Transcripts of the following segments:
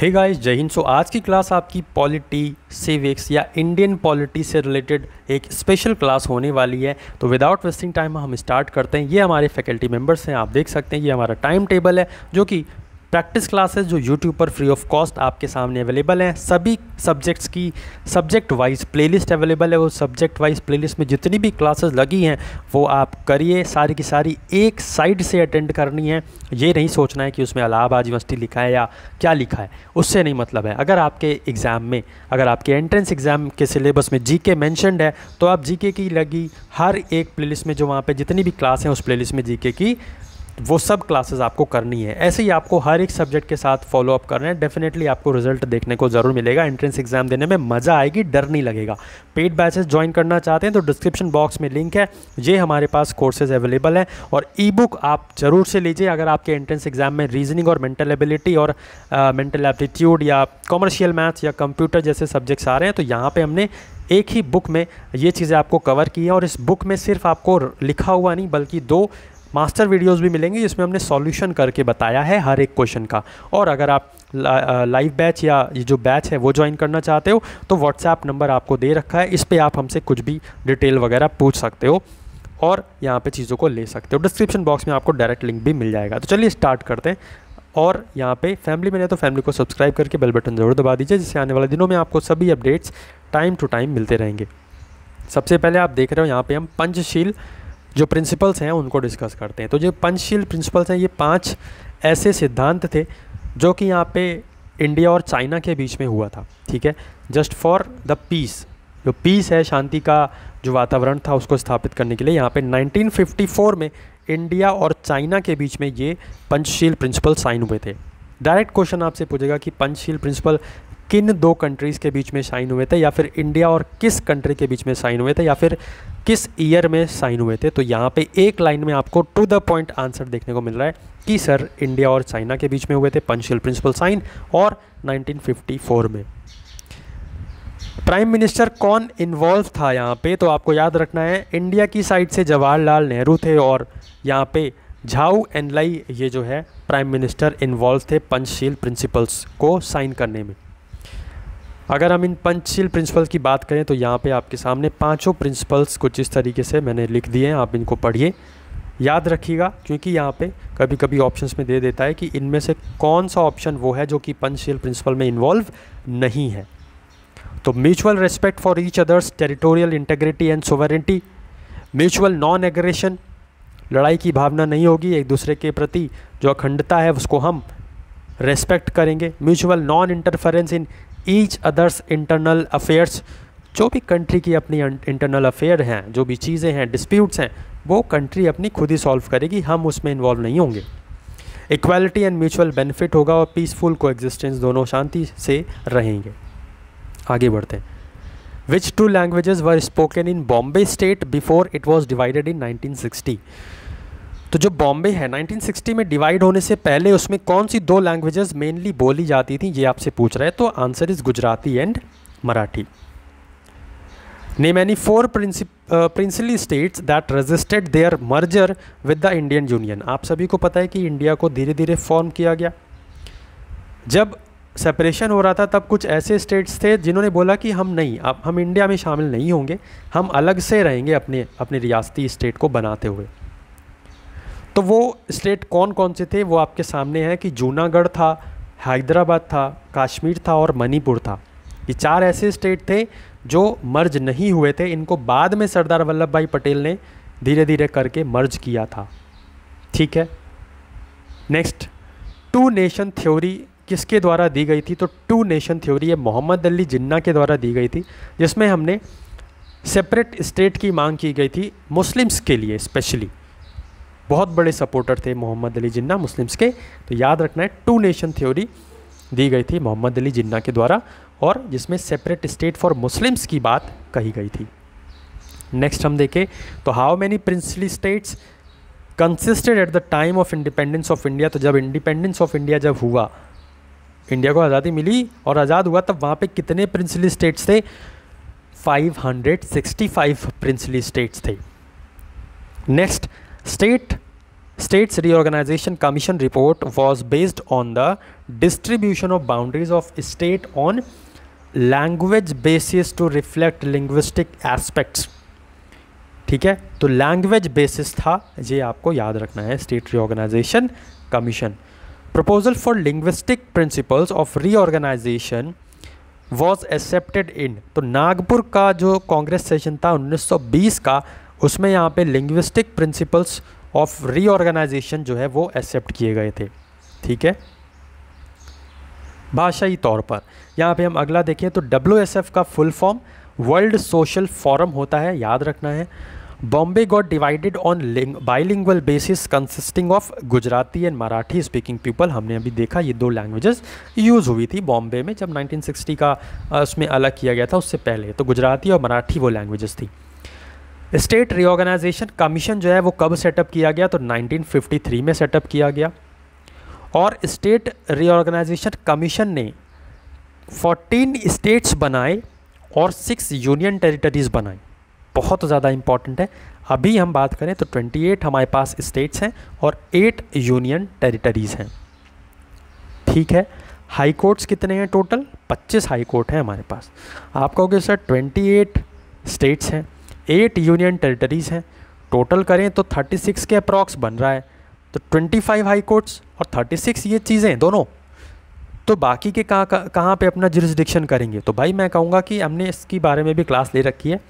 Hey guys जय हिंद सो आज की क्लास आपकी पॉलिटी सिविक्स या इंडियन पॉलिटी से रिलेटेड एक स्पेशल क्लास होने वाली है तो विदाउट वेस्टिंग टाइम हम स्टार्ट करते हैं ये हमारे फैकल्टी मेम्बर्स हैं आप देख सकते हैं ये हमारा टाइम टेबल है जो कि प्रैक्टिस क्लासेस जो यूट्यूब पर फ्री ऑफ कॉस्ट आपके सामने अवेलेबल हैं सभी सब्जेक्ट्स की सब्जेक्ट वाइज प्लेलिस्ट अवेलेबल है वो सब्जेक्ट वाइज प्लेलिस्ट में जितनी भी क्लासेस लगी हैं वो आप करिए सारी की सारी एक साइड से अटेंड करनी है ये नहीं सोचना है कि उसमें अलाहाबाद यूनिवर्सिटी लिखा है या क्या लिखा है उससे नहीं मतलब है अगर आपके एग्ज़ाम में अगर आपके एंट्रेंस एग्ज़ाम के सिलेबस में जी के मैंशनड है तो आप जी के की लगी हर एक प्ले में जो वहाँ पर जितनी भी क्लास हैं उस प्ले में जी के की वो सब क्लासेस आपको करनी है ऐसे ही आपको हर एक सब्जेक्ट के साथ फॉलो अप करना है डेफिनेटली आपको रिजल्ट देखने को ज़रूर मिलेगा एंट्रेंस एग्जाम देने में मज़ा आएगी डर नहीं लगेगा पेड बैचेस ज्वाइन करना चाहते हैं तो डिस्क्रिप्शन बॉक्स में लिंक है ये हमारे पास कोर्सेज अवेलेबल हैं और ई बुक आप ज़रूर से लीजिए अगर आपके एंट्रेंस एग्जाम में रीजनिंग और मेंटल एबिलिटी और मेंटल एप्टीट्यूड या कॉमर्शियल मैथ्स या कंप्यूटर जैसे सब्जेक्ट्स आ रहे हैं तो यहाँ पर हमने एक ही बुक में ये चीज़ें आपको कवर की है और इस बुक में सिर्फ आपको लिखा हुआ नहीं बल्कि दो मास्टर वीडियोस भी मिलेंगे जिसमें हमने सॉल्यूशन करके बताया है हर एक क्वेश्चन का और अगर आप लाइव बैच या ये जो बैच है वो ज्वाइन करना चाहते हो तो व्हाट्सएप नंबर आपको दे रखा है इस पर आप हमसे कुछ भी डिटेल वगैरह पूछ सकते हो और यहाँ पर चीज़ों को ले सकते हो डिस्क्रिप्शन बॉक्स में आपको डायरेक्ट लिंक भी मिल जाएगा तो चलिए स्टार्ट करते हैं और यहाँ पे फैमिली में नहीं तो फैमिली को सब्सक्राइब करके बेल बटन ज़रूर दबा दीजिए जिससे आने वाले दिनों में आपको सभी अपडेट्स टाइम टू टाइम मिलते रहेंगे सबसे पहले आप देख रहे हो यहाँ पे हम पंचशील जो प्रिंसिपल्स हैं उनको डिस्कस करते हैं तो जो पंचशील प्रिंसिपल्स हैं ये पाँच ऐसे सिद्धांत थे जो कि यहाँ पे इंडिया और चाइना के बीच में हुआ था ठीक है जस्ट फॉर द पीस जो पीस है शांति का जो वातावरण था उसको स्थापित करने के लिए यहाँ पे 1954 में इंडिया और चाइना के बीच में ये पंचशील प्रिंसिपल साइन हुए थे डायरेक्ट क्वेश्चन आपसे पूछेगा कि पंचशील प्रिंसिपल किन दो कंट्रीज़ के बीच में साइन हुए थे या फिर इंडिया और किस कंट्री के बीच में साइन हुए थे या फिर किस ईयर में साइन हुए थे तो यहाँ पे एक लाइन में आपको टू द पॉइंट आंसर देखने को मिल रहा है कि सर इंडिया और चाइना के बीच में हुए थे पंचशील प्रिंसिपल साइन और 1954 में प्राइम मिनिस्टर कौन इन्वॉल्व था यहाँ पे तो आपको याद रखना है इंडिया की साइड से जवाहरलाल नेहरू थे और यहाँ पे झाऊ एनलाई ये जो है प्राइम मिनिस्टर इन्वॉल्व थे पंचशील प्रिंसिपल्स को साइन करने में अगर हम इन पंचशील प्रिंसिपल्स की बात करें तो यहाँ पे आपके सामने पांचों प्रिंसिपल्स कुछ इस तरीके से मैंने लिख दिए हैं आप इनको पढ़िए याद रखिएगा क्योंकि यहाँ पे कभी कभी ऑप्शंस में दे देता है कि इनमें से कौन सा ऑप्शन वो है जो कि पंचशील प्रिंसिपल में इन्वॉल्व नहीं है तो mutual respect for each others territorial integrity and sovereignty mutual non aggression लड़ाई की भावना नहीं होगी एक दूसरे के प्रति जो अखंडता है उसको हम रेस्पेक्ट करेंगे mutual non interference in each others internal affairs जो भी कंट्री की अपनी इंटरनल अफेयर हैं जो भी चीज़ें हैं डिस्प्यूट्स हैं वो कंट्री अपनी खुद ही सॉल्व करेगी हम उसमें इन्वॉल्व नहीं होंगे इक्वालिटी एंड म्यूचुअल बेनिफिट होगा और पीसफुल को एग्जिस्टेंस दोनों शांति से रहेंगे आगे बढ़ते हैं which two languages were spoken in Bombay state before it was divided in sixty तो जो बॉम्बे है 1960 में डिवाइड होने से पहले उसमें कौन सी दो लैंग्वेजेस मेनली बोली जाती थी ये आपसे पूछ रहे हैं तो answer is Gujarati and Marathi name any four princely states that registered their merger with the Indian union आप सभी को पता है कि इंडिया को धीरे धीरे फॉर्म किया गया जब सेपरेशन हो रहा था तब कुछ ऐसे स्टेट्स थे जिन्होंने बोला कि हम नहीं अब हम इंडिया में शामिल नहीं होंगे हम अलग से रहेंगे अपने अपने रियासती स्टेट को बनाते हुए तो वो स्टेट कौन कौन से थे वो आपके सामने हैं कि जूनागढ़ था हैदराबाद था कश्मीर था और मणिपुर था ये चार ऐसे स्टेट थे जो मर्ज नहीं हुए थे इनको बाद में सरदार वल्लभ भाई पटेल ने धीरे धीरे करके मर्ज किया था ठीक है नेक्स्ट टू नेशन थ्योरी किसके द्वारा दी गई थी तो टू नेशन थ्योरी ये मोहम्मद अली जिन्ना के द्वारा दी गई थी जिसमें हमने सेपरेट स्टेट की मांग की गई थी मुस्लिम्स के लिए स्पेशली बहुत बड़े सपोर्टर थे मोहम्मद अली जिन्ना मुस्लिम्स के तो याद रखना है टू नेशन थ्योरी दी गई थी मोहम्मद अली जिन्ना के द्वारा और जिसमें सेपरेट स्टेट फॉर मुस्लिम्स की बात कही गई थी नेक्स्ट हम देखें तो how many princely states consisted at the time of independence of India तो जब इंडिपेंडेंस ऑफ इंडिया जब हुआ इंडिया को आज़ादी मिली और आज़ाद हुआ तब वहाँ पे कितने प्रिंसली स्टेट्स थे 565 प्रिंसली स्टेट्स थे next State States Reorganization Commission report was based on the distribution of boundaries of state on language basis to reflect linguistic aspects. ठीक है तो लैंग्वेज बेसिस था ये आपको याद रखना है state reorganisation commission proposal for linguistic principles of reorganization was accepted in तो नागपुर का जो कांग्रेस सेशन था 1920 का उसमें यहाँ पे लिंग्विस्टिक प्रिंसिपल्स ऑफ रीऑर्गेनाइजेशन जो है वो एक्सेप्ट किए गए थे ठीक है भाषाई तौर पर यहाँ पे हम अगला देखें तो डब्ल्यू का full form world social forum होता है याद रखना है Bombay got divided on bilingual basis consisting of Gujarati and Marathi speaking people हमने अभी देखा ये दो लैंग्वेजेस यूज़ हुई थी बॉम्बे में जब 1960 का उसमें अलग किया गया था उससे पहले तो गुजराती और मराठी वो लैंग्वेजेस थी स्टेट रिओर्गेनाइजेशन कमीशन जो है वो कब सेटअप किया गया तो 1953 में सेटअप किया गया और स्टेट रिओर्गेनाइजेशन कमीशन ने 14 स्टेट्स बनाए और सिक्स यूनियन टेरिटरीज बनाए बहुत ज़्यादा इंपॉर्टेंट है अभी हम बात करें तो 28 हमारे पास स्टेट्स हैं और एट यूनियन टेरिटरीज़ हैं ठीक है हाई कोर्ट्स कितने हैं टोटल 25 हाई कोर्ट हैं हमारे पास आप कहोगे सर 28 स्टेट्स हैं एट यूनियन टेरिटरीज़ हैं टोटल करें तो 36 के अप्रॉक्स बन रहा है तो 25 हाई कोर्ट्स और 36 ये चीज़ें दोनों तो बाकी के कहाँ कहाँ पे अपना जुरिस्डिक्शन करेंगे तो भाई मैं कहूँगा कि हमने इसके बारे में भी क्लास ले रखी है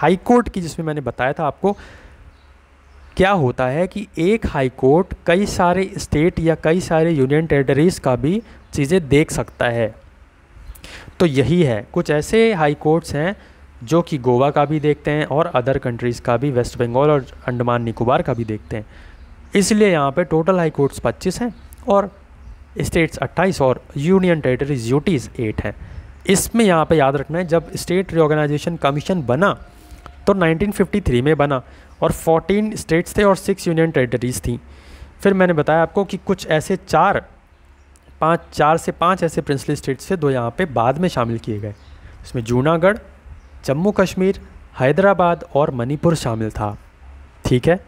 हाई कोर्ट की जिसमें मैंने बताया था आपको क्या होता है कि एक हाई कोर्ट कई सारे स्टेट या कई सारे यूनियन टेरिटरीज़ का भी चीज़ें देख सकता है तो यही है कुछ ऐसे हाई कोर्ट्स हैं जो कि गोवा का भी देखते हैं और अदर कंट्रीज़ का भी वेस्ट बंगाल और अंडमान निकोबार का भी देखते हैं इसलिए यहाँ पे टोटल हाई कोर्ट्स पच्चीस हैं और स्टेट्स अट्ठाईस और यूनियन टेरेटरीज यूटीज़ एट हैं इसमें यहाँ पे याद रखना है जब स्टेट रिओर्गेनाइजेशन कमीशन बना तो 1953 में बना और 14 स्टेट्स थे और सिक्स यूनियन टेरेटरीज़ थी फिर मैंने बताया आपको कि कुछ ऐसे चार पाँच चार से पाँच ऐसे प्रिंसली स्टेट्स थे दो यहाँ पे बाद में शामिल किए गए इसमें जूनागढ़ जम्मू कश्मीर हैदराबाद और मणिपुर शामिल था ठीक है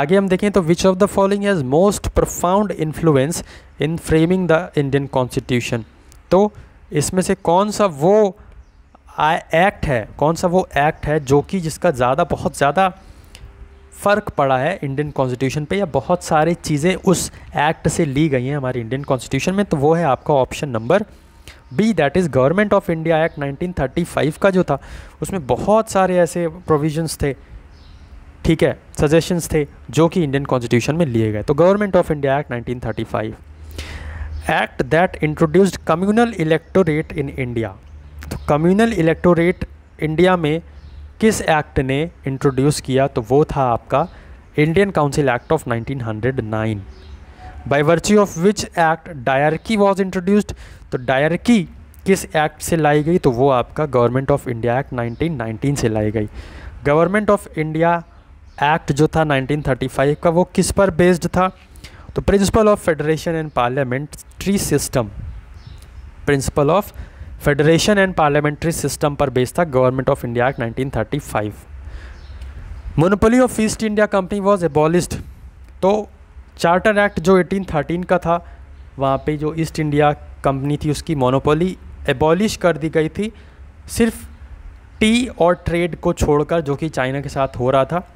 आगे हम देखें तो which of the following has most profound influence in framing the Indian constitution तो इसमें से कौन सा वो एक्ट है कौन सा वो एक्ट है जो कि जिसका ज़्यादा बहुत ज़्यादा फ़र्क पड़ा है इंडियन कॉन्स्टिट्यूशन पे या बहुत सारी चीज़ें उस एक्ट से ली गई हैं हमारे इंडियन कॉन्स्टिट्यूशन में तो वो है आपका option number B that is government of India act 1935 का जो था उसमें बहुत सारे ऐसे प्रोविजंस थे ठीक है सजेशंस थे जो कि इंडियन कॉन्स्टिट्यूशन में लिए गए तो government of India act 1935 act that introduced communal electorate in India तो कम्युनल इलेक्टोरेट इंडिया में किस एक्ट ने इंट्रोड्यूस किया तो वो था आपका Indian council act of 1909 by virtue of which act dyarchy was introduced तो डायरकी किस एक्ट से लाई गई तो वो आपका गवर्नमेंट ऑफ इंडिया एक्ट 1919 से लाई गई गवर्नमेंट ऑफ इंडिया एक्ट जो था 1935 का वो किस पर बेस्ड था तो principle of federation and parliamentary system principle of federation and parliamentary system पर बेस्ड था government of India act 1935 monopoly of East India company was abolished तो चार्टर एक्ट जो 1813 का था वहाँ पे जो ईस्ट इंडिया कंपनी थी उसकी मोनोपोली एबॉलिश कर दी गई थी सिर्फ टी और ट्रेड को छोड़कर जो कि चाइना के साथ हो रहा था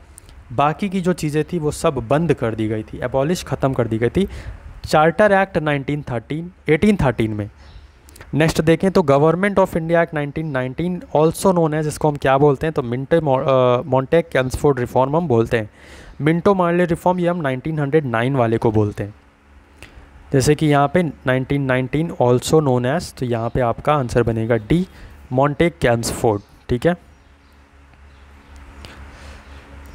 बाकी की जो चीज़ें थी वो सब बंद कर दी गई थी एबॉलिश ख़त्म कर दी गई थी चार्टर एक्ट 1913 1813 में नेक्स्ट देखें तो government of India act 1919 also known है जिसको हम क्या बोलते हैं तो मिंटे मॉन्टेक कैंसफोर्ड रिफॉर्म हम बोलते हैं मिंटो मार्ले रिफॉर्म ये हम 1909 वाले को बोलते हैं जैसे कि यहाँ पे 1919 आल्सो नोन एज तो यहाँ पे आपका आंसर बनेगा डी मॉन्टे कैम्सफोर्ड ठीक है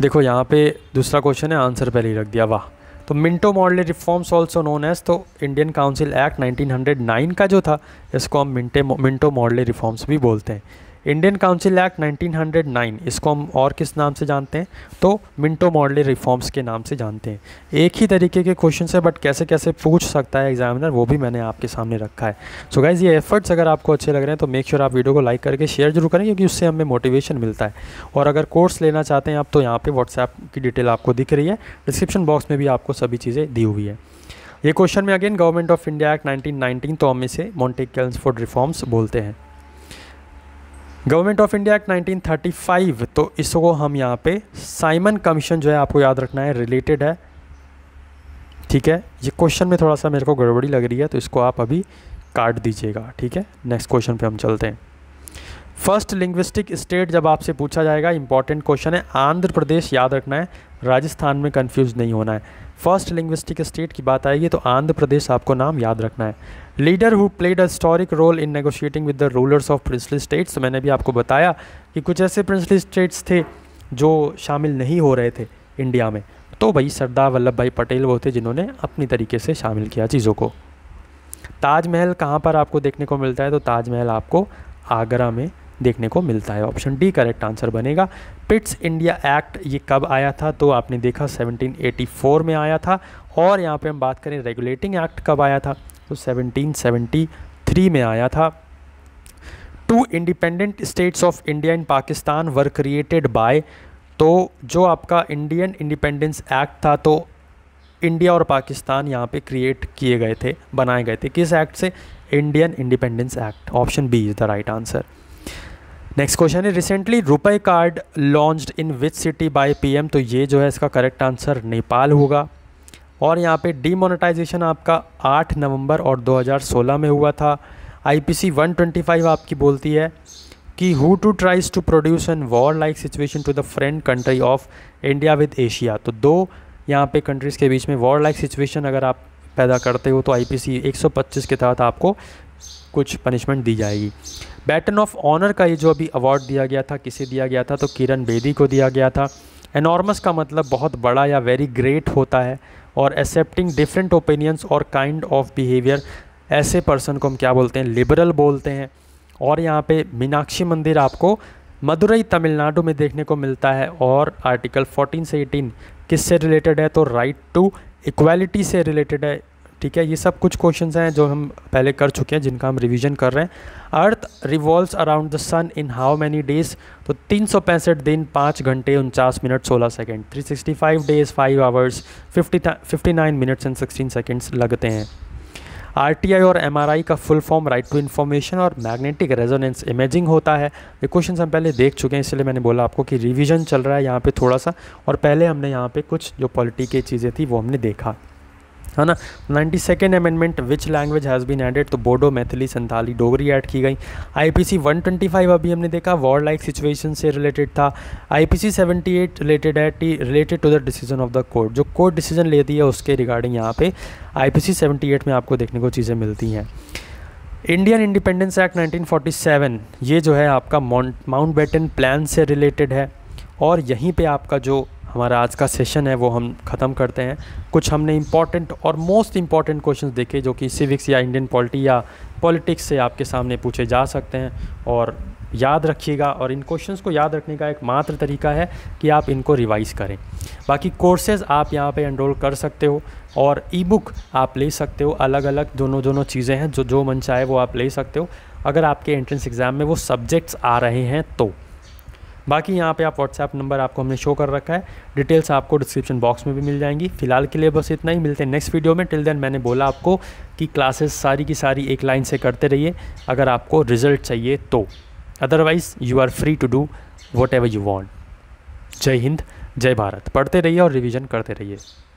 देखो यहाँ पे दूसरा क्वेश्चन है आंसर पहले ही रख दिया वाह तो Minto Morley reforms also known as तो इंडियन काउंसिल एक्ट 1909 का जो था इसको हम मिंटे मिंटो मॉडल रिफॉर्म्स भी बोलते हैं इंडियन काउंसिल एक्ट 1909 इसको हम और किस नाम से जानते हैं तो मिंटो मॉडल रिफॉर्म्स के नाम से जानते हैं एक ही तरीके के क्वेश्चन है बट कैसे कैसे पूछ सकता है एग्जामिनर वो भी मैंने आपके सामने रखा है सो so गाइज़ ये एफर्ट्स अगर आपको अच्छे लग रहे हैं तो मेक श्योर sure आप वीडियो को लाइक करके शेयर जरूर करें क्योंकि उससे हमें मोटिवेशन मिलता है और अगर कोर्स लेना चाहते हैं आप तो यहाँ पर व्हाट्सएप की डिटेल आपको दिख रही है डिस्क्रिप्शन बॉक्स में भी आपको सभी चीज़ें दी हुई है ये क्वेश्चन में again government of India act 1919 तो हम इसे मॉन्टेकल्स फॉर रिफॉर्म्स बोलते हैं गवर्नमेंट ऑफ इंडिया एक्ट 1935 तो इसको हम यहाँ पे साइमन कमीशन जो है आपको याद रखना है रिलेटेड है ठीक है ये क्वेश्चन में थोड़ा सा मेरे को गड़बड़ी लग रही है तो इसको आप अभी काट दीजिएगा ठीक है नेक्स्ट क्वेश्चन पे हम चलते हैं फर्स्ट लिंग्विस्टिक स्टेट जब आपसे पूछा जाएगा इंपॉर्टेंट क्वेश्चन है आंध्र प्रदेश याद रखना है राजस्थान में कंफ्यूज नहीं होना है फर्स्ट लिंग्विस्टिक स्टेट की बात आएगी तो आंध्र प्रदेश आपको नाम याद रखना है leader who played a historic role in negotiating with the rulers of princely states मैंने भी आपको बताया कि कुछ ऐसे प्रिंसली स्टेट्स थे जो शामिल नहीं हो रहे थे इंडिया में तो भाई सरदार वल्लभ भाई पटेल वो थे जिन्होंने अपनी तरीके से शामिल किया चीज़ों को ताजमहल कहाँ पर आपको देखने को मिलता है तो ताजमहल आपको आगरा में देखने को मिलता है ऑप्शन डी करेक्ट आंसर बनेगा पिट्स इंडिया एक्ट ये कब आया था तो आपने देखा 1784 में आया था और यहाँ पे हम बात करें रेगुलेटिंग एक्ट कब आया था तो 1773 में आया था two independent states of India and Pakistan were created by तो जो आपका इंडियन इंडिपेंडेंस एक्ट था तो इंडिया और पाकिस्तान यहाँ पे क्रिएट किए गए थे बनाए गए थे किस एक्ट से Indian independence act option B is the right answer next question है recently RuPay card launch in which city by PM तो ये जो है इसका करेक्ट आंसर नेपाल होगा और यहाँ पे डीमोनेटाइजेशन आपका 8 नवंबर और 2016 में हुआ था आईपीसी 125 आपकी बोलती है कि who to tries to produce an war like situation to the friend country of India with Asia तो दो यहाँ पे कंट्रीज़ के बीच में वॉर लाइक सिचुएशन अगर आप पैदा करते हो तो आईपीसी 125 के तहत आपको कुछ पनिशमेंट दी जाएगी बैटन ऑफ ऑनर का ये जो अभी अवार्ड दिया गया था किसे दिया गया था तो किरण बेदी को दिया गया था एनॉर्मस का मतलब बहुत बड़ा या वेरी ग्रेट होता है और एक्सेप्टिंग डिफरेंट ओपिनियंस और काइंड ऑफ बिहेवियर ऐसे पर्सन को हम क्या बोलते हैं लिबरल बोलते हैं और यहाँ पे मीनाक्षी मंदिर आपको मदुरई तमिलनाडु में देखने को मिलता है और आर्टिकल 14 से 18 किससे रिलेटेड है तो राइट टू इक्वालिटी से रिलेटेड है ठीक है ये सब कुछ क्वेश्चन हैं जो हम पहले कर चुके हैं जिनका हम रिविजन कर रहे हैं earth revolves around the sun in how many days तो तीन दिन पाँच घंटे उनचास मिनट सोलह second three sixty five days five hours fifty fifty nine minutes and sixteen seconds लगते हैं आर और एम का full form right to information और मैग्नेटिक रेजोनेंस इमेजिंग होता है ये क्वेश्चन हम पहले देख चुके हैं इसलिए मैंने बोला आपको कि रिविजन चल रहा है यहाँ पे थोड़ा सा और पहले हमने यहाँ पे कुछ जो पॉलिटी की चीज़ें थी वो हमने देखा है ना ninety second amendment which language has been added तो बोडो मैथिली संथाली डोगरी ऐड की गई I P C one twenty five अभी हमने देखा वॉर लाइक सिचुएशन से रिलेटेड था I P C seventy eight related है related to the decision of the court जो कोर्ट डिसीजन लेती है उसके रिगार्डिंग यहाँ पे सेवेंटी एट में आपको देखने को चीज़ें मिलती हैं Indian independence act nineteen seven ये जो है आपका माउंट माउंट बैटन प्लान से रिलेटेड है और यहीं पे आपका जो हमारा आज का सेशन है वो हम ख़त्म करते हैं कुछ हमने इम्पॉर्टेंट और मोस्ट इम्पॉर्टेंट क्वेश्चन देखे जो कि सिविक्स या इंडियन पॉलिटी या पॉलिटिक्स से आपके सामने पूछे जा सकते हैं और याद रखिएगा और इन क्वेश्चंस को याद रखने का एक मात्र तरीका है कि आप इनको रिवाइज़ करें बाकी कोर्सेज़ आप यहाँ पे एनरोल कर सकते हो और ई बुक आप ले सकते हो अलग अलग दोनों दोनों चीज़ें हैं जो जो मन चाहे वो आप ले सकते हो अगर आपके एंट्रेंस एग्ज़ाम में वो सब्जेक्ट्स आ रहे हैं तो बाकी यहाँ पे आप व्हाट्सएप नंबर आपको हमने शो कर रखा है डिटेल्स आपको डिस्क्रिप्शन बॉक्स में भी मिल जाएंगी फिलहाल के लिए बस इतना ही मिलते हैं नेक्स्ट वीडियो में टिल देन मैंने बोला आपको कि क्लासेस सारी की सारी एक लाइन से करते रहिए अगर आपको रिजल्ट चाहिए तो otherwise you are free to do whatever you want जय हिंद जय भारत पढ़ते रहिए और रिविज़न करते रहिए